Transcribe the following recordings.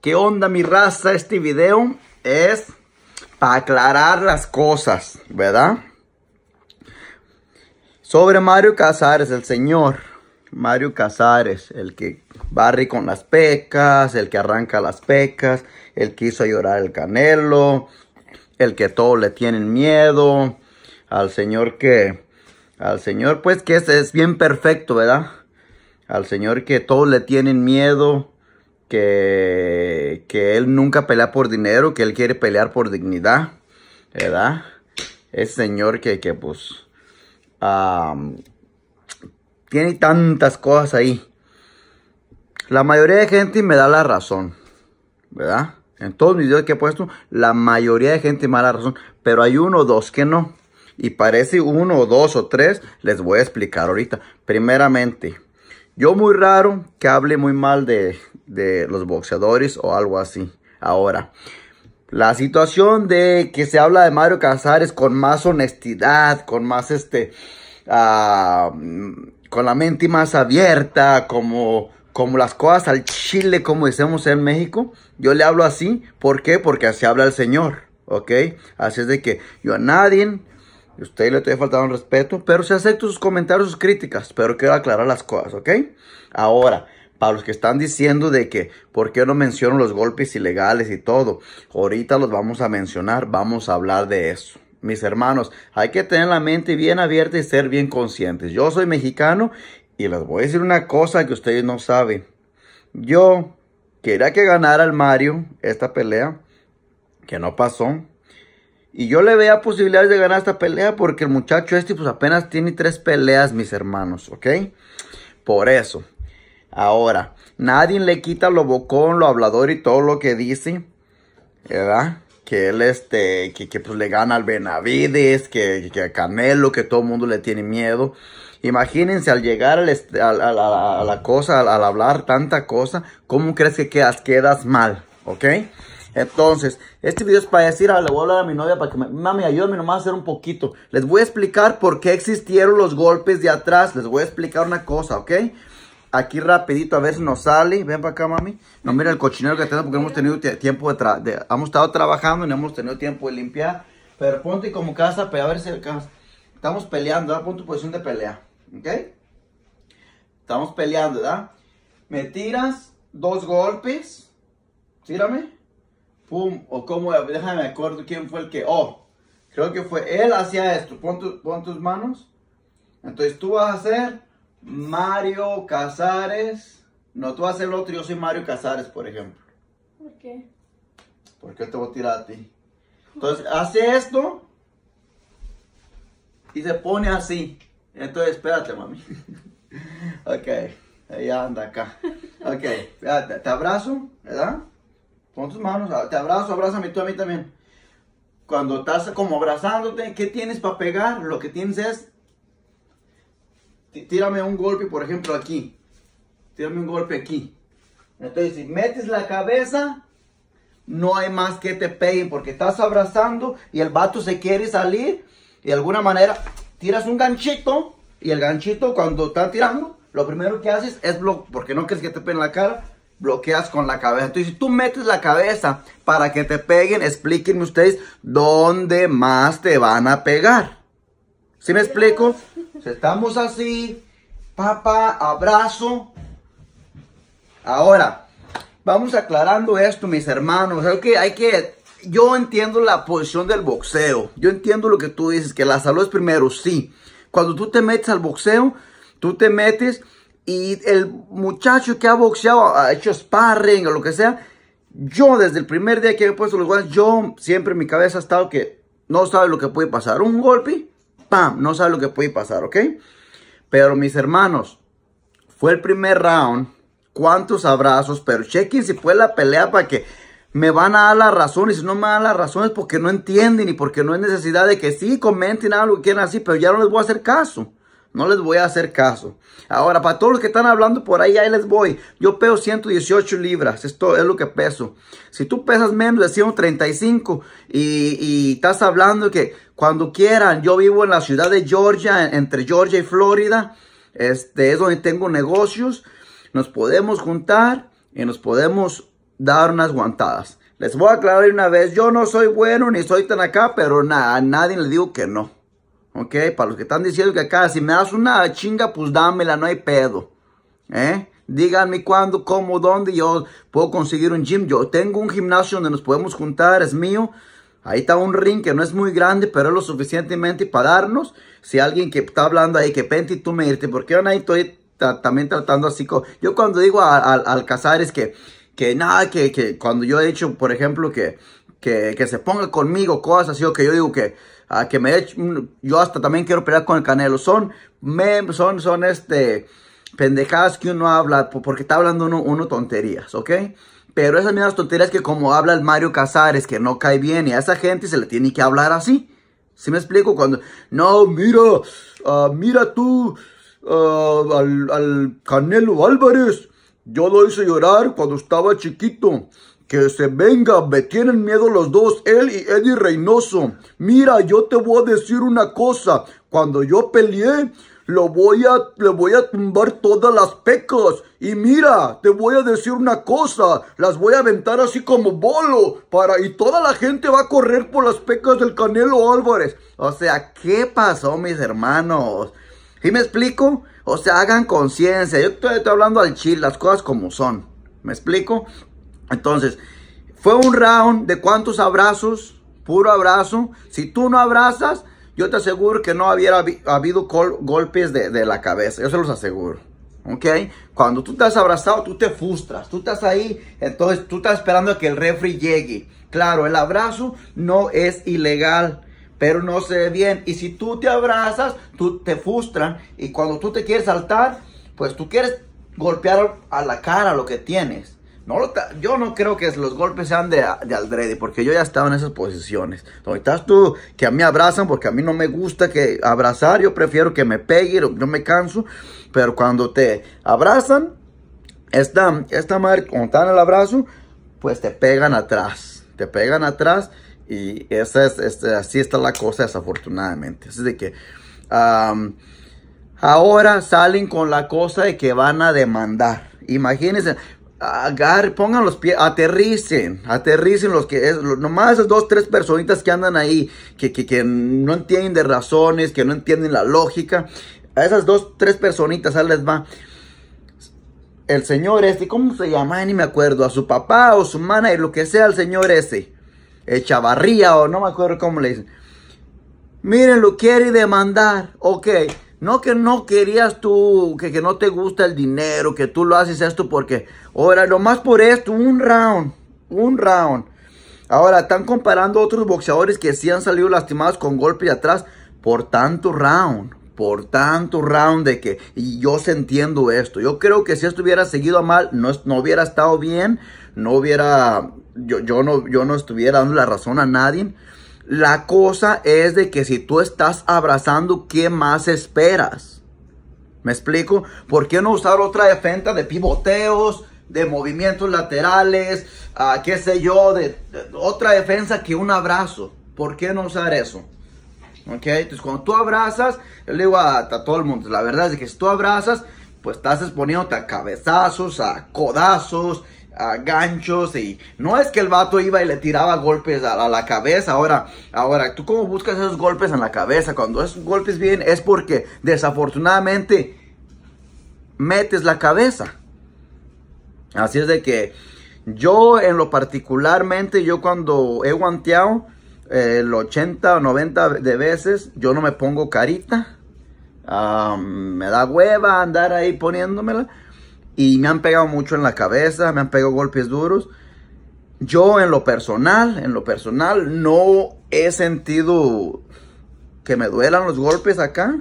¿Qué onda mi raza? Este video es para aclarar las cosas, ¿verdad? Sobre Mario Casares, el señor. Mario Casares, el que barre con las pecas, el que arranca las pecas, el que hizo llorar el canelo, el que todos le tienen miedo, al señor que, al señor pues que es, es bien perfecto, ¿verdad? Al señor que todos le tienen miedo, que, que él nunca pelea por dinero, que él quiere pelear por dignidad, ¿verdad? Es señor que, que pues, tiene tantas cosas ahí. La mayoría de gente me da la razón, ¿verdad? En todos mis videos que he puesto, la mayoría de gente me da la razón, pero hay uno o dos que no. Y parece uno o dos o tres, les voy a explicar ahorita. Primeramente, yo muy raro que hable muy mal de, los boxeadores o algo así. Ahora, la situación de que se habla de Mario Casares con más honestidad, con más este, ah, con la mente más abierta, como, como las cosas al chile, como decimos en México. Yo le hablo así, ¿por qué? Porque así habla el Señor, ¿ok? Así es de que yo a nadie usted le te un respeto, pero se acepto sus comentarios, sus críticas, pero quiero aclarar las cosas, ¿ok? Ahora, para los que están diciendo de que por qué no menciono los golpes ilegales y todo, ahorita los vamos a mencionar, vamos a hablar de eso. Mis hermanos, hay que tener la mente bien abierta y ser bien conscientes. Yo soy mexicano y les voy a decir una cosa que ustedes no saben. Yo quería que ganara el Mario esta pelea, que no pasó. Y yo le veía posibilidades de ganar esta pelea porque el muchacho este pues apenas tiene tres peleas, mis hermanos, ¿ok? Por eso. Ahora, nadie le quita lo bocón, lo hablador y todo lo que dice, ¿verdad? Que él, este, que, pues le gana al Benavides, que, a Canelo, que todo el mundo le tiene miedo. Imagínense al llegar a, la cosa, al, hablar tanta cosa, ¿cómo crees que quedas? Quedas mal, ¿ok? Entonces, este video es para decir, ah, le voy a hablar a mi novia para que me, mami, ayúdame nomás a hacer un poquito. Les voy a explicar por qué existieron los golpes de atrás. Les voy a explicar una cosa, ¿ok? Aquí rapidito, a ver si nos sale. Ven para acá, mami. No, mira el cochinero que tengo porque hemos tenido tiempo de, Hemos estado trabajando y no hemos tenido tiempo de limpiar. Pero ponte como casa, pero a ver si Estamos peleando, ¿verdad? Pon tu posición de pelea, ¿ok? Estamos peleando, ¿verdad? Me tiras dos golpes. Tírame pum, o cómo, déjame acuerdo quién fue el que, oh, creo que fue él hacía esto, pon, tus manos. Entonces tú vas a ser Mario Casares, no, tú vas a ser el otro, yo soy Mario Casares, por ejemplo. ¿Por qué? Porque te voy a tirar a ti. Entonces hace esto y se pone así. Entonces, espérate, mami. ok, ella anda acá. Ok, espérate, te abrazo, ¿verdad? Con tus manos, te abrazo, abrázame tú a mí también. Cuando estás como abrazándote, ¿qué tienes para pegar? Lo que tienes es. Tírame un golpe, por ejemplo, aquí. Tírame un golpe aquí. Entonces, si metes la cabeza, no hay más que te peguen porque estás abrazando y el vato se quiere salir de alguna manera tiras un ganchito y el ganchito cuando está tirando, lo primero que haces es bloquear porque no quieres que te peguen la cara, bloqueas con la cabeza. Entonces, si tú metes la cabeza para que te peguen, explíquenme ustedes dónde más te van a pegar. ¿Sí me explico? estamos así, papá, abrazo. Ahora, vamos aclarando esto, mis hermanos. que, hay que, yo entiendo la posición del boxeo. Yo entiendo lo que tú dices, que la salud es primero, sí. Cuando tú te metes al boxeo, tú te metes y el muchacho que ha boxeado, ha hecho sparring o lo que sea, yo desde el primer día que he puesto los guantes, yo siempre en mi cabeza he estado que no sabe lo que puede pasar. Un golpe, ¡pam! No sabe lo que puede pasar, ¿ok? Pero mis hermanos, fue el primer round, cuántos abrazos, pero chequen si fue la pelea para que me van a dar las razones. Si no me dan las razones porque no entienden y porque no hay necesidad de que sí comenten algo que quieran así, pero ya no les voy a hacer caso. No les voy a hacer caso. Ahora, para todos los que están hablando por ahí, ahí les voy. Yo peso 118 libras. Esto es lo que peso. Si tú pesas menos de 135 y, y estás hablando que cuando quieran, yo vivo en la ciudad de Georgia, entre Georgia y Florida. Este es donde tengo negocios. Nos podemos juntar y nos podemos dar unas guantadas. Les voy a aclarar una vez, yo no soy bueno ni soy tan acá, pero nada, a nadie le digo que no. ¿ok? Para los que están diciendo que acá, si me das una chinga, pues dámela, no hay pedo, ¿eh? Díganme cuándo, cómo, dónde yo puedo conseguir un gym. Yo tengo un gimnasio donde nos podemos juntar, es mío. Ahí está un ring que no es muy grande, pero es lo suficientemente para darnos. Si alguien que está hablando ahí, que pente y tú me irte, porque yo ahí estoy también tratando así. Yo cuando digo a, a, al que, que nada, que, que cuando yo he dicho, por ejemplo, que que, se ponga conmigo, cosas así, o que yo digo que, a ah, que me yo hasta también quiero pelear con el Canelo. Son son, son este, pendejadas que uno habla, porque está hablando uno, tonterías, ¿ok? Pero esas mismas tonterías que como habla el Mario Casares, que no cae bien, y a esa gente se le tiene que hablar así. ¿Sí me explico? Cuando, no, mira, ah, mira tú ah, al, al Canelo Álvarez. Yo lo hice llorar cuando estaba chiquito. Que se venga, me tienen miedo los dos, él y Eddie Reynoso. Mira, yo te voy a decir una cosa. Cuando yo peleé, lo voy a, le voy a tumbar todas las pecas. Y mira, te voy a decir una cosa. Las voy a aventar así como bolo. Para, y toda la gente va a correr por las pecas del Canelo Álvarez. O sea, ¿qué pasó, mis hermanos? ¿Y me explico? O sea, hagan conciencia. Yo estoy, hablando al chill, las cosas como son. ¿Me explico? Entonces, fue un round de cuántos abrazos, puro abrazo. Si tú no abrazas, yo te aseguro que no hubiera habido golpes de, la cabeza. Yo se los aseguro. ¿Ok? Cuando tú estás abrazado, tú te frustras. Tú estás ahí, entonces tú estás esperando a que el refri llegue. Claro, el abrazo no es ilegal, pero no se ve bien. Y si tú te abrazas, tú te frustran. Y cuando tú te quieres saltar, pues tú quieres golpear a la cara lo que tienes yo no creo que los golpes sean de, de porque yo ya estaba en esas posiciones. Ahorita estás tú, que a mí abrazan, porque a mí no me gusta que abrazar, yo prefiero que me peguen. yo me canso, pero cuando te abrazan, esta, esta madre, cuando están en el abrazo, pues te pegan atrás, te pegan atrás, y esa es, así está la cosa, desafortunadamente. Así de que... ahora salen con la cosa de que van a demandar. Imagínense, agar pongan los pies, aterricen, aterricen los que es, nomás esas dos, tres personitas que andan ahí, que, no entienden de razones, que no entienden la lógica. A esas dos, tres personitas, ahí les va. El señor este, ¿cómo se llama? Ni me acuerdo, a su papá o su mana, y lo que sea el señor ese, el Chavarría o no me acuerdo cómo le dicen. Miren, lo quiere demandar. Ok no que no querías tú, que, que no te gusta el dinero, que tú lo haces esto porque, ahora, nomás por esto, un round, un round. Ahora, están comparando otros boxeadores que sí han salido lastimados con golpe de atrás por tanto round, por tanto round de que y yo se entiendo esto. Yo creo que si esto hubiera seguido mal, no, no hubiera estado bien, no hubiera, yo, yo, no, yo no estuviera dando la razón a nadie. La cosa es de que si tú estás abrazando, ¿qué más esperas? ¿Me explico? ¿Por qué no usar otra defensa de pivoteos, de movimientos laterales, ah, qué sé yo, de, otra defensa que un abrazo? ¿Por qué no usar eso? ¿Ok? Entonces, cuando tú abrazas, yo le digo a, a todo el mundo, la verdad es que si tú abrazas, pues estás exponiéndote a cabezazos, a codazos, a ganchos y no es que el vato iba y le tiraba golpes a, la cabeza. Ahora, ahora, ¿tú como buscas esos golpes en la cabeza? Cuando esos golpes vienen es porque desafortunadamente metes la cabeza. Así es de que yo en lo particularmente, yo cuando he guanteado el 80 o 90 de veces, yo no me pongo carita. Ah, me da hueva andar ahí poniéndomela y me han pegado mucho en la cabeza, me han pegado golpes duros. Yo en lo personal, en lo personal, no he sentido que me duelan los golpes acá.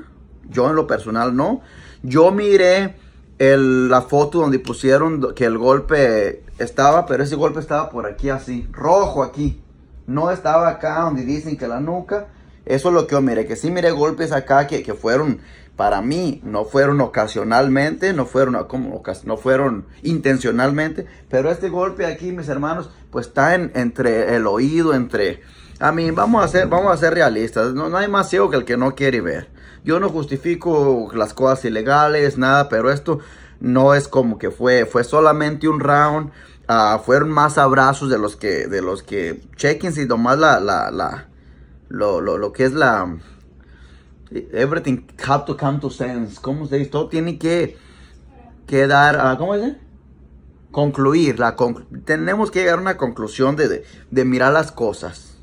Yo en lo personal no. Yo miré la foto donde pusieron que el golpe estaba, pero ese golpe estaba por aquí así, rojo aquí. No estaba acá donde dicen que la nuca. Eso es lo que yo miré, que sí miré golpes acá que, fueron, para mí, no fueron ocasionalmente, no fueron, como, no fueron intencionalmente, pero este golpe aquí, mis hermanos, pues está en, entre el oído, entre... A mí, vamos a ser, vamos a ser realistas, no, hay más ciego que el que no quiere ver. Yo no justifico las cosas ilegales, nada, pero esto no es como que fue, fue solamente un round. Ah, fueron más abrazos de los que, de los que chequen si nomás la, lo, lo, lo que es la... Everything have to come to sense. ¿Cómo se dice? Todo tiene que quedar... Ah, ¿Cómo Concluir. La tenemos que llegar a una conclusión de, mirar las cosas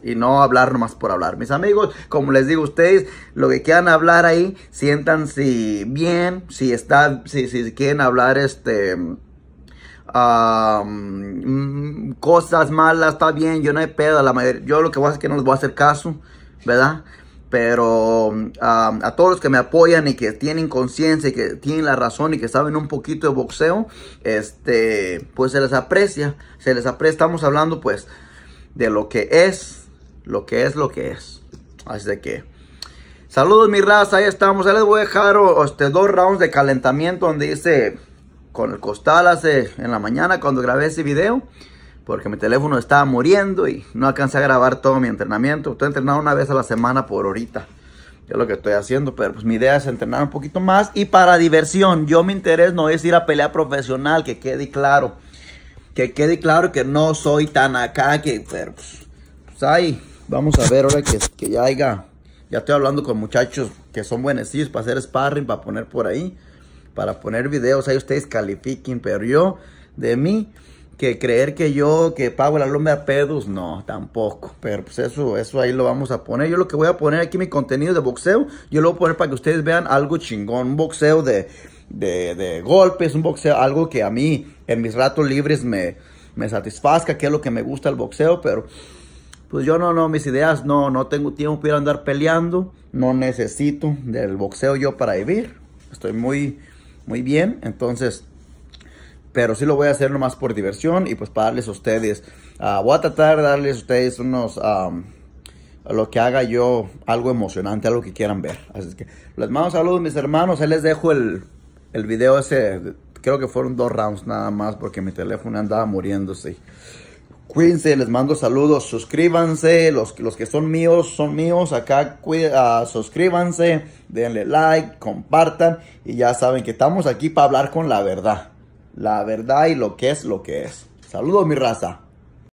y no hablar nomás por hablar. Mis amigos, como les digo a ustedes, lo que quieran hablar ahí, siéntanse bien, si está, si, si quieren hablar este cosas malas, está bien, yo no hay pedo, la yo lo que voy a hacer es que no les voy a hacer caso, ¿verdad? Pero a todos los que me apoyan y que tienen conciencia y que tienen la razón y que saben un poquito de boxeo, este, pues se les aprecia, se les aprecia, estamos hablando pues de lo que es, lo que es, lo que es. Así de que, saludos mi raza, ahí estamos, ya les voy a dejar este, dos rounds de calentamiento donde dice con el costal hace en la mañana cuando grabé ese video. Porque mi teléfono estaba muriendo y no alcancé a grabar todo mi entrenamiento. Estoy entrenando una vez a la semana por ahorita. Es lo que estoy haciendo, pero pues mi idea es entrenar un poquito más. Y para diversión, yo mi interés no es ir a pelea profesional, que quede claro. Que quede claro que no soy tan acá que... Pero pues, pues ahí, vamos a ver ahora que, que ya haya... Ya estoy hablando con muchachos que son buenecillos para hacer sparring, para poner por ahí para poner videos. Ahí ustedes califiquen, pero yo, de mí, que creer que yo, que pago la me a pedos, no, tampoco. Pero pues eso, eso ahí lo vamos a poner. Yo lo que voy a poner aquí, mi contenido de boxeo, yo lo voy a poner para que ustedes vean algo chingón, un boxeo de, golpes, un boxeo, algo que a mí en mis ratos libres me, me satisfazca, que es lo que me gusta el boxeo, pero pues yo no, no, mis ideas, no, no tengo tiempo para andar peleando, no necesito del boxeo yo para vivir. Estoy muy, muy bien, entonces, pero sí lo voy a hacer nomás por diversión y pues para darles a ustedes, ah, voy a tratar de darles a ustedes unos, lo que haga yo, algo emocionante, algo que quieran ver. Así que les mando saludos mis hermanos, ahí les dejo el, el video ese, creo que fueron dos rounds nada más porque mi teléfono andaba muriéndose. Cuídense, les mando saludos, suscríbanse, los, los que son míos, son míos, acá ah, suscríbanse, denle like, compartan y ya saben que estamos aquí para hablar con la verdad, la verdad y lo que es lo que es. Saludos mi raza.